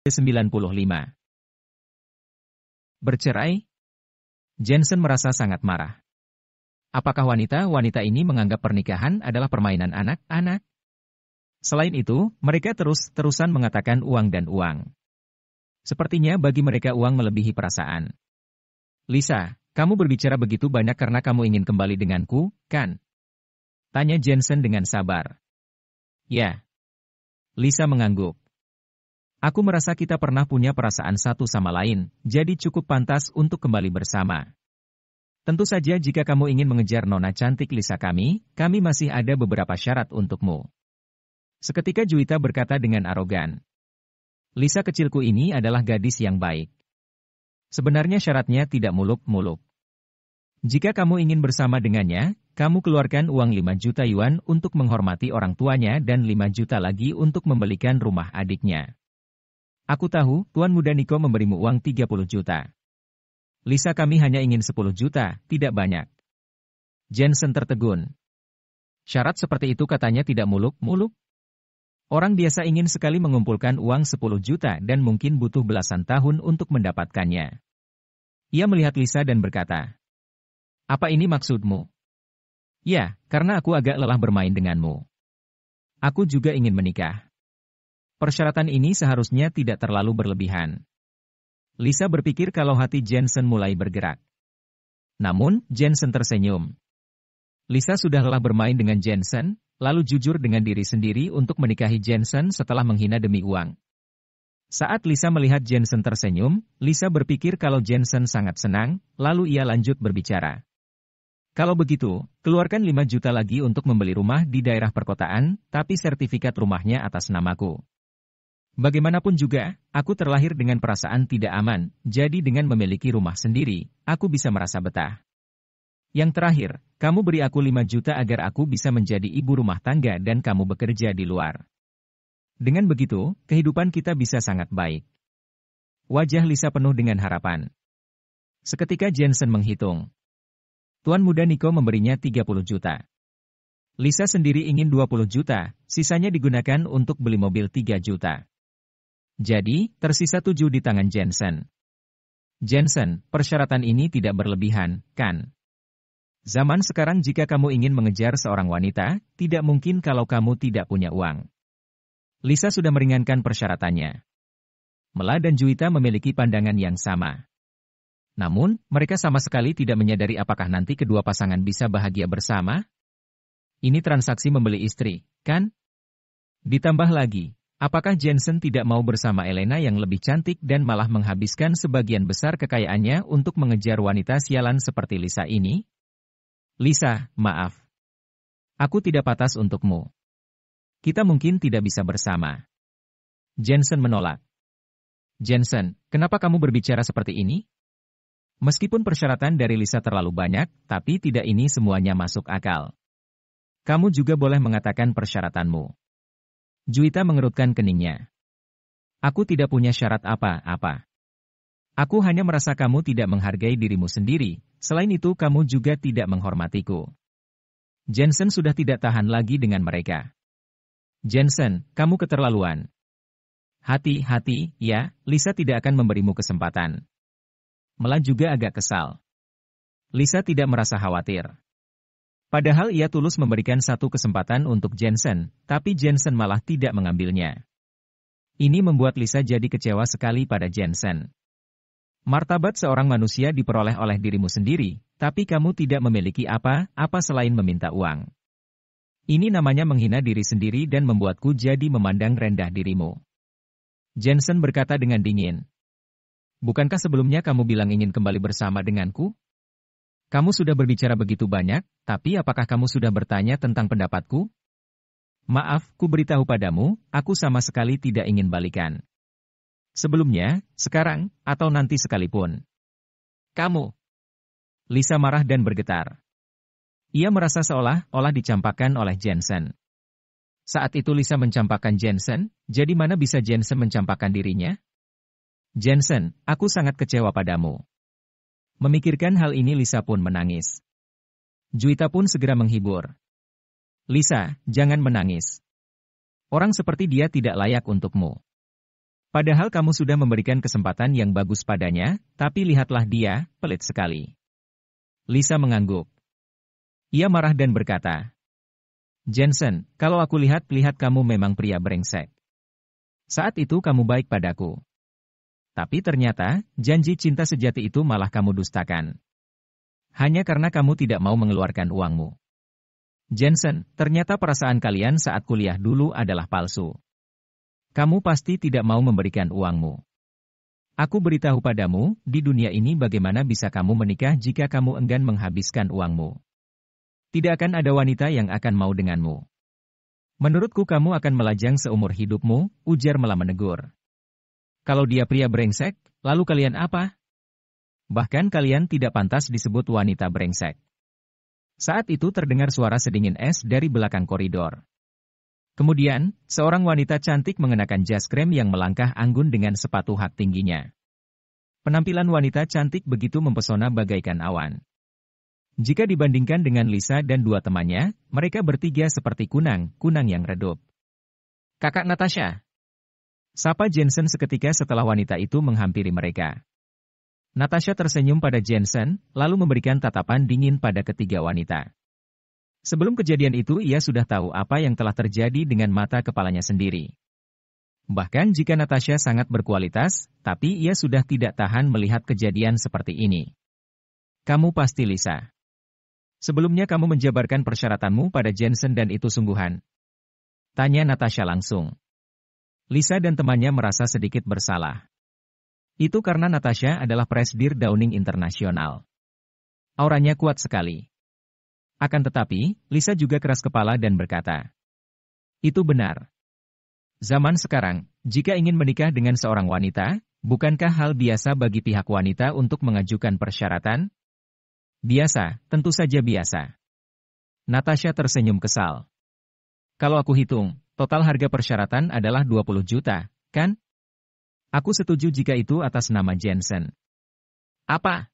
95. Bercerai? Jensen merasa sangat marah. Apakah wanita-wanita ini menganggap pernikahan adalah permainan anak-anak? Selain itu, mereka terus-terusan mengatakan uang dan uang. Sepertinya bagi mereka uang melebihi perasaan. Lisa, kamu berbicara begitu banyak karena kamu ingin kembali denganku, kan? Tanya Jensen dengan sabar. Ya. Lisa mengangguk. Aku merasa kita pernah punya perasaan satu sama lain, jadi cukup pantas untuk kembali bersama. Tentu saja jika kamu ingin mengejar nona cantik Lisa kami, kami masih ada beberapa syarat untukmu. Seketika Juwita berkata dengan arogan. Lisa kecilku ini adalah gadis yang baik. Sebenarnya syaratnya tidak muluk-muluk. Jika kamu ingin bersama dengannya, kamu keluarkan uang 5 juta yuan untuk menghormati orang tuanya dan 5 juta lagi untuk membelikan rumah adiknya. Aku tahu, Tuan Muda Niko memberimu uang 30 juta. Lisa kami hanya ingin 10 juta, tidak banyak. Jensen tertegun. Syarat seperti itu katanya tidak muluk-muluk. Orang biasa ingin sekali mengumpulkan uang 10 juta dan mungkin butuh belasan tahun untuk mendapatkannya. Ia melihat Lisa dan berkata, Apa ini maksudmu? Ya, karena aku agak lelah bermain denganmu. Aku juga ingin menikah. Persyaratan ini seharusnya tidak terlalu berlebihan. Lisa berpikir kalau hati Jensen mulai bergerak. Namun, Jensen tersenyum. Lisa sudah lelah bermain dengan Jensen, lalu jujur dengan diri sendiri untuk menikahi Jensen setelah menghina demi uang. Saat Lisa melihat Jensen tersenyum, Lisa berpikir kalau Jensen sangat senang, lalu ia lanjut berbicara. Kalau begitu, keluarkan 5 juta lagi untuk membeli rumah di daerah perkotaan, tapi sertifikat rumahnya atas namaku. Bagaimanapun juga, aku terlahir dengan perasaan tidak aman, jadi dengan memiliki rumah sendiri, aku bisa merasa betah. Yang terakhir, kamu beri aku 5 juta agar aku bisa menjadi ibu rumah tangga dan kamu bekerja di luar. Dengan begitu, kehidupan kita bisa sangat baik. Wajah Lisa penuh dengan harapan. Seketika Jensen menghitung. Tuan muda Nico memberinya 30 juta. Lisa sendiri ingin 20 juta, sisanya digunakan untuk beli mobil 3 juta. Jadi, tersisa tujuh di tangan Jensen. Jensen, persyaratan ini tidak berlebihan, kan? Zaman sekarang jika kamu ingin mengejar seorang wanita, tidak mungkin kalau kamu tidak punya uang. Lisa sudah meringankan persyaratannya. Mela dan Juita memiliki pandangan yang sama. Namun, mereka sama sekali tidak menyadari apakah nanti kedua pasangan bisa bahagia bersama. Ini transaksi membeli istri, kan? Ditambah lagi, Apakah Jensen tidak mau bersama Elena yang lebih cantik dan malah menghabiskan sebagian besar kekayaannya untuk mengejar wanita sialan seperti Lisa ini? Lisa, maaf. Aku tidak patas untukmu. Kita mungkin tidak bisa bersama. Jensen menolak. Jensen, kenapa kamu berbicara seperti ini? Meskipun persyaratan dari Lisa terlalu banyak, tapi tidak ini semuanya masuk akal. Kamu juga boleh mengatakan persyaratanmu. Juwita mengerutkan keningnya. Aku tidak punya syarat apa-apa. Aku hanya merasa kamu tidak menghargai dirimu sendiri, selain itu kamu juga tidak menghormatiku. Jensen sudah tidak tahan lagi dengan mereka. Jensen, kamu keterlaluan. Hati-hati, ya, Lisa tidak akan memberimu kesempatan. Melan juga agak kesal. Lisa tidak merasa khawatir. Padahal ia tulus memberikan satu kesempatan untuk Jensen, tapi Jensen malah tidak mengambilnya. Ini membuat Lisa jadi kecewa sekali pada Jensen. Martabat seorang manusia diperoleh oleh dirimu sendiri, tapi kamu tidak memiliki apa-apa selain meminta uang. Ini namanya menghina diri sendiri dan membuatku jadi memandang rendah dirimu. Jensen berkata dengan dingin. Bukankah sebelumnya kamu bilang ingin kembali bersama denganku? Kamu sudah berbicara begitu banyak, tapi apakah kamu sudah bertanya tentang pendapatku? Maaf, ku beritahu padamu, aku sama sekali tidak ingin balikan. Sebelumnya, sekarang, atau nanti sekalipun. Kamu. Lisa marah dan bergetar. Ia merasa seolah-olah dicampakkan oleh Jensen. Saat itu Lisa mencampakkan Jensen, jadi mana bisa Jensen mencampakkan dirinya? Jensen, aku sangat kecewa padamu. Memikirkan hal ini Lisa pun menangis. Juita pun segera menghibur. Lisa, jangan menangis. Orang seperti dia tidak layak untukmu. Padahal kamu sudah memberikan kesempatan yang bagus padanya, tapi lihatlah dia, pelit sekali. Lisa mengangguk. Ia marah dan berkata, Jensen, kalau aku lihat-lihat kamu memang pria brengsek. Saat itu kamu baik padaku. Tapi ternyata, janji cinta sejati itu malah kamu dustakan. Hanya karena kamu tidak mau mengeluarkan uangmu. Jensen, ternyata perasaan kalian saat kuliah dulu adalah palsu. Kamu pasti tidak mau memberikan uangmu. Aku beritahu padamu, di dunia ini bagaimana bisa kamu menikah jika kamu enggan menghabiskan uangmu. Tidak akan ada wanita yang akan mau denganmu. Menurutku kamu akan melajang seumur hidupmu, ujar Mela menegur. Kalau dia pria brengsek, lalu kalian apa? Bahkan kalian tidak pantas disebut wanita brengsek. Saat itu terdengar suara sedingin es dari belakang koridor. Kemudian, seorang wanita cantik mengenakan jas krem yang melangkah anggun dengan sepatu hak tingginya. Penampilan wanita cantik begitu mempesona bagaikan awan. Jika dibandingkan dengan Lisa dan dua temannya, mereka bertiga seperti kunang, kunang yang redup. Kakak Natasha, Sapa Jensen seketika setelah wanita itu menghampiri mereka. Natasha tersenyum pada Jensen, lalu memberikan tatapan dingin pada ketiga wanita. Sebelum kejadian itu ia sudah tahu apa yang telah terjadi dengan mata kepalanya sendiri. Bahkan jika Natasha sangat berkualitas, tapi ia sudah tidak tahan melihat kejadian seperti ini. Kamu pasti Lisa. Sebelumnya kamu menjabarkan persyaratanmu pada Jensen dan itu sungguhan. Tanya Natasha langsung. Lisa dan temannya merasa sedikit bersalah. Itu karena Natasha adalah presdir Downing Internasional. Auranya kuat sekali. Akan tetapi, Lisa juga keras kepala dan berkata, Itu benar. Zaman sekarang, jika ingin menikah dengan seorang wanita, bukankah hal biasa bagi pihak wanita untuk mengajukan persyaratan? Biasa, tentu saja biasa. Natasha tersenyum kesal. Kalau aku hitung, Total harga persyaratan adalah 20 juta, kan? Aku setuju jika itu atas nama Jensen. Apa?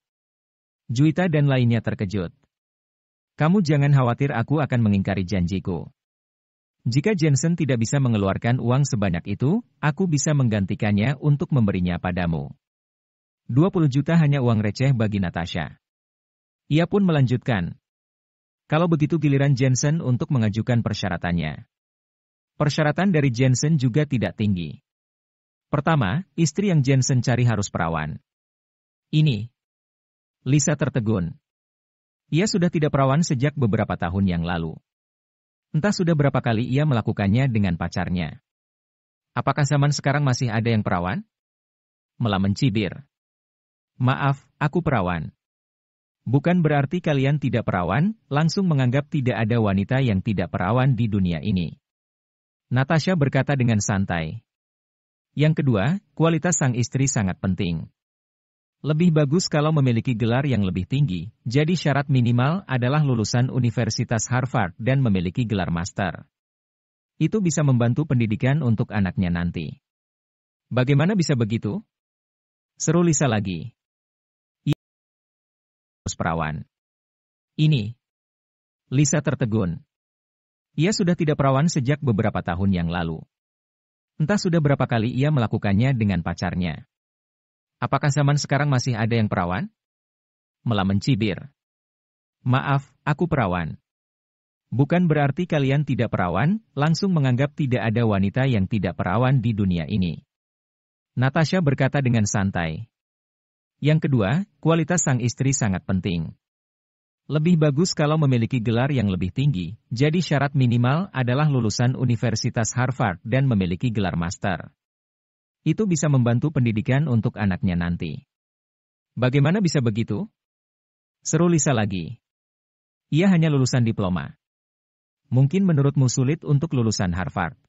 Juita dan lainnya terkejut. Kamu jangan khawatir aku akan mengingkari janjiku. Jika Jensen tidak bisa mengeluarkan uang sebanyak itu, aku bisa menggantikannya untuk memberinya padamu. 20 juta hanya uang receh bagi Natasha. Ia pun melanjutkan. Kalau begitu giliran Jensen untuk mengajukan persyaratannya. Persyaratan dari Jensen juga tidak tinggi. Pertama, istri yang Jensen cari harus perawan. Ini. Lisa tertegun. Ia sudah tidak perawan sejak beberapa tahun yang lalu. Entah sudah berapa kali ia melakukannya dengan pacarnya. Apakah zaman sekarang masih ada yang perawan? Mela mencibir. Maaf, aku perawan. Bukan berarti kalian tidak perawan, langsung menganggap tidak ada wanita yang tidak perawan di dunia ini. Natasha berkata dengan santai. Yang kedua, kualitas sang istri sangat penting. Lebih bagus kalau memiliki gelar yang lebih tinggi, jadi syarat minimal adalah lulusan Universitas Harvard dan memiliki gelar master. Itu bisa membantu pendidikan untuk anaknya nanti. Bagaimana bisa begitu? Seru Lisa lagi. Iya, perawan. Ini. Lisa tertegun. Ia sudah tidak perawan sejak beberapa tahun yang lalu. Entah sudah berapa kali ia melakukannya dengan pacarnya. Apakah zaman sekarang masih ada yang perawan? Mela mencibir. Maaf, aku perawan. Bukan berarti kalian tidak perawan, langsung menganggap tidak ada wanita yang tidak perawan di dunia ini. Natasha berkata dengan santai. Yang kedua, kualitas sang istri sangat penting. Lebih bagus kalau memiliki gelar yang lebih tinggi, jadi syarat minimal adalah lulusan Universitas Harvard dan memiliki gelar master. Itu bisa membantu pendidikan untuk anaknya nanti. Bagaimana bisa begitu? Seru Lisa lagi. Ia hanya lulusan diploma. Mungkin menurutmu sulit untuk lulusan Harvard.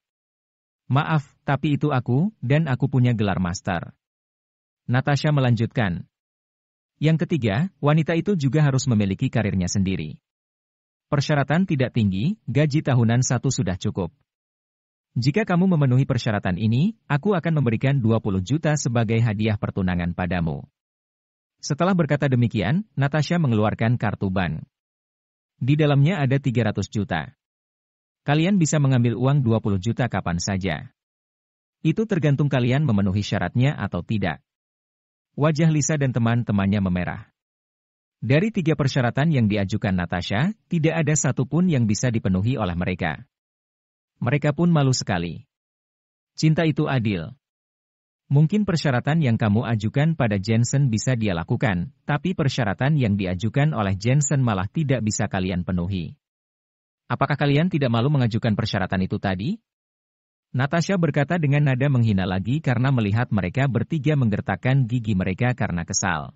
Maaf, tapi itu aku, dan aku punya gelar master. Natasha melanjutkan, yang ketiga, wanita itu juga harus memiliki karirnya sendiri. Persyaratan tidak tinggi, gaji tahunan satu sudah cukup. Jika kamu memenuhi persyaratan ini, aku akan memberikan 20 juta sebagai hadiah pertunangan padamu. Setelah berkata demikian, Natasha mengeluarkan kartu bank. Di dalamnya ada 300 juta. Kalian bisa mengambil uang 20 juta kapan saja. Itu tergantung kalian memenuhi syaratnya atau tidak. Wajah Lisa dan teman-temannya memerah. Dari tiga persyaratan yang diajukan Natasha, tidak ada satupun yang bisa dipenuhi oleh mereka. Mereka pun malu sekali. Cinta itu adil. Mungkin persyaratan yang kamu ajukan pada Jensen bisa dia lakukan, tapi persyaratan yang diajukan oleh Jensen malah tidak bisa kalian penuhi. Apakah kalian tidak malu mengajukan persyaratan itu tadi? Natasha berkata dengan nada menghina lagi karena melihat mereka bertiga menggertakkan gigi mereka karena kesal.